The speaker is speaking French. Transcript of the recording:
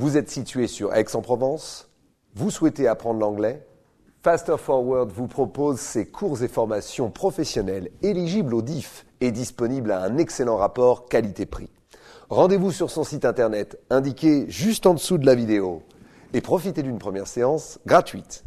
Vous êtes situé sur Aix-en-Provence, vous souhaitez apprendre l'anglais Faster Forward vous propose ses cours et formations professionnelles éligibles au DIF et disponibles à un excellent rapport qualité-prix. Rendez-vous sur son site internet indiqué juste en dessous de la vidéo et profitez d'une première séance gratuite.